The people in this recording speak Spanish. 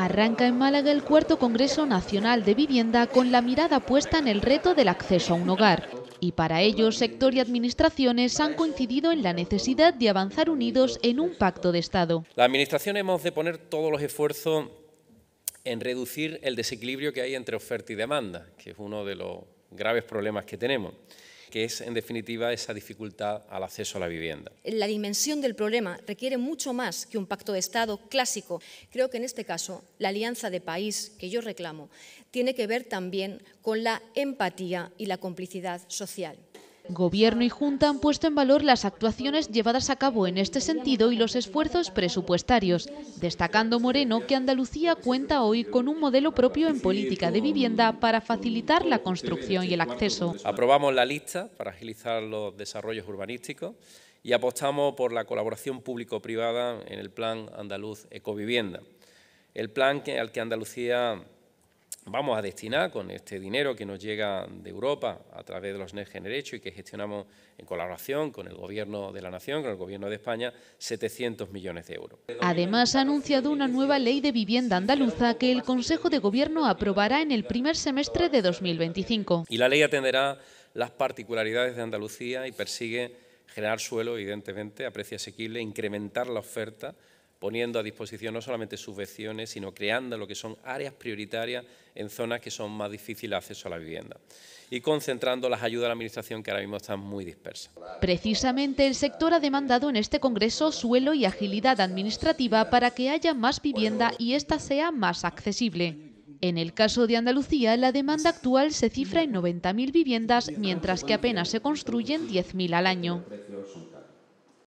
Arranca en Málaga el cuarto Congreso Nacional de Vivienda con la mirada puesta en el reto del acceso a un hogar. Y para ello, sector y administraciones han coincidido en la necesidad de avanzar unidos en un pacto de Estado. La Administración hemos de poner todos los esfuerzos en reducir el desequilibrio que hay entre oferta y demanda, que es uno de los graves problemas que tenemos que es en definitiva esa dificultad al acceso a la vivienda. La dimensión del problema requiere mucho más que un pacto de Estado clásico. Creo que en este caso la alianza de país que yo reclamo tiene que ver también con la empatía y la complicidad social. Gobierno y Junta han puesto en valor las actuaciones llevadas a cabo en este sentido y los esfuerzos presupuestarios, destacando Moreno que Andalucía cuenta hoy con un modelo propio en política de vivienda para facilitar la construcción y el acceso. Aprobamos la lista para agilizar los desarrollos urbanísticos y apostamos por la colaboración público-privada en el Plan Andaluz Ecovivienda, el plan al que Andalucía vamos a destinar con este dinero que nos llega de Europa a través de los NET Generecho y que gestionamos en colaboración con el Gobierno de la Nación, con el Gobierno de España, 700 millones de euros. Además, ha anunciado una nueva ley de vivienda andaluza que el Consejo de Gobierno aprobará en el primer semestre de 2025. Y la ley atenderá las particularidades de Andalucía y persigue generar suelo, evidentemente, a precio asequible, incrementar la oferta poniendo a disposición no solamente subvenciones, sino creando lo que son áreas prioritarias en zonas que son más difíciles de acceso a la vivienda y concentrando las ayudas a la Administración que ahora mismo están muy dispersas. Precisamente el sector ha demandado en este Congreso suelo y agilidad administrativa para que haya más vivienda y ésta sea más accesible. En el caso de Andalucía, la demanda actual se cifra en 90.000 viviendas, mientras que apenas se construyen 10.000 al año.